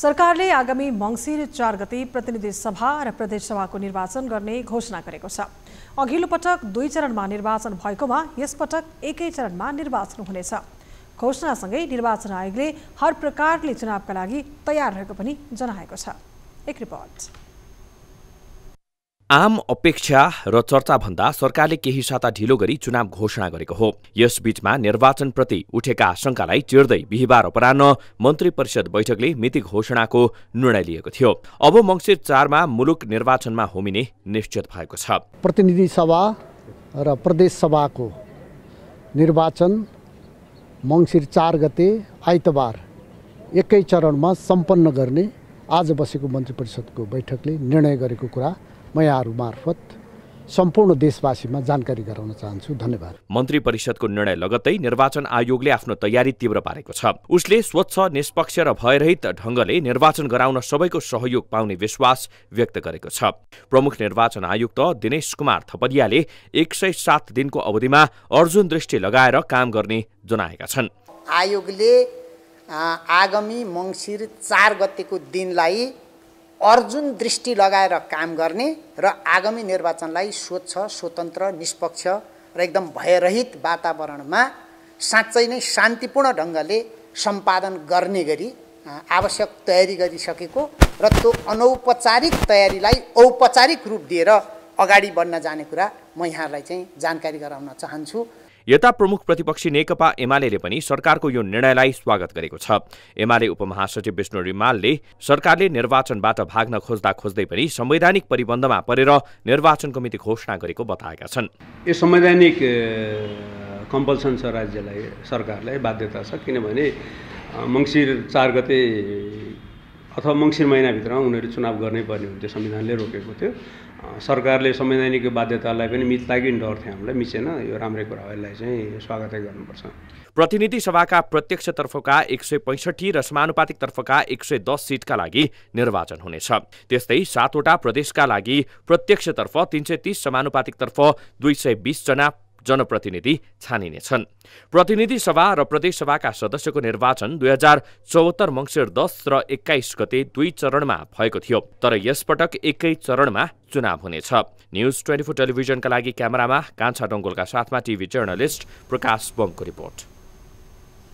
सरकार ने आगामी मङ्सिर चार गति प्रतिनिधि सभा और प्रदेश सभा को निर्वाचन करने घोषणा कर छ अघिल्लो पटक दुई चरणमा निर्वाचन भएकोमा एक चरण में निर्वाचन घोषणा संगे निर्वाचन आयोग हर प्रकार के चुनाव का लगी तैयार रहोक छ एक रिपोर्ट आम अपेक्षा र चर्चा भन्दा सरकारले केही साता ढिलो गरी चुनाव घोषणा गरेको हो यसबीचमा निर्वाचनप्रति उठेका आशंकालाई चिर्दै बिहिबार अपरान्न मन्त्री परिषद बैठकले मिति घोषणाको निर्णय लिएको थियो अब मङ्सिर चारमा मुलुक निर्वाचनमा होमिने निश्चित भएको छ प्रतिनिधि सभा र प्रदेश सभाको निर्वाचन मङ्सिर चार गते आइतबार एकै चरणमा सम्पन्न गर्ने आज बसेको मन्त्री परिषदको बैठकले निर्णय गरेको कुरा म यहाँहरू मार्फत सम्पूर्ण देशवासीमा जानकारी गराउन चाहन्छु धन्यवाद मन्त्री परिषदको निर्णय लगत्तै निर्वाचन आयोगले आफ्नो तयारी तीव्र पारेको छ उसले स्वच्छ निष्पक्ष र भयरहित ढङ्गले निर्वाचन गराउन सबैको सहयोग पाउने विश्वास व्यक्त गरेको छ प्रमुख निर्वाचन आयुक्त दिनेश कुमार थपरियाले एक सय सात दिनको अवधिमा अर्जुन दृष्टि लगाएर काम गर्ने जनाएका छन् आयोगले आगामी मङ्सिर चार गतेको दिनलाई अर्जुन दृष्टि लगाएर काम गर्ने र आगामी निर्वाचनलाई स्वच्छ स्वतन्त्र निष्पक्ष र एकदम भयरहित वातावरणमा साँच्चै नै शान्तिपूर्ण ढङ्गले सम्पादन गर्ने गरी आवश्यक तयारी गरिसकेको र त्यो अनौपचारिक तयारीलाई औपचारिक रूप दिएर अगाडि बढ्न जाने कुरा म यहाँलाई चाहिँ जानकारी गराउन चाहन्छु यता प्रमुख प्रतिपक्षी नेकपा एमाले पनि सरकारको यो निर्णयलाई स्वागत गरेको छ एमाले उपमहासचिव विष्णु रिमालले सरकारले निर्वाचनबाट भाग्न खोज्दा खोज्दै पनि संवैधानिक परिबन्धमा परेर निर्वाचनको मिति घोषणा गरेको बताएका छन् यो संवैधानिक कम्पल्सन छ राज्यलाई सरकारलाई बाध्यता छ किनभने मङ्सिर चार गते अथवा मङ्सिर महिनाभित्रमा उनीहरू चुनाव गर्नै पर्ने हुन्थ्यो संविधानले रोकेको थियो सरकारले संवैधानिक बाध्यतालाई पनि मिच लाग्यो डर थियो हामीलाई मिचेन यो राम्रै कुरा हो यसलाई चाहिँ स्वागतै गर्नुपर्छ प्रतिनिधि सभाका प्रत्यक्षतर्फका एक सय पैँसठी र समानुपातिकतर्फका एक सय दस सिटका लागि निर्वाचन हुनेछ त्यस्तै सातवटा प्रदेशका लागि प्रत्यक्षतर्फ तिन सय तिस समानुपातिकतर्फ दुई सय बिसजना जनप्रतिनिधि छानिनेछन् प्रतिनिधि सभा र प्रदेशसभाका सदस्यको निर्वाचन दुई हजार चौहत्तर मङ्सिर दस र एक्काइस गते दुई चरणमा भएको थियो तर यसपटक एकै चरणमा चुनाव हुनेछ न्युज ट्वेन्टी फोर टेलिभिजनका लागि क्यामेरामा कान्छा डङ्गोलका साथमा टिभी जर्नलिस्ट प्रकाश बमको रिपोर्ट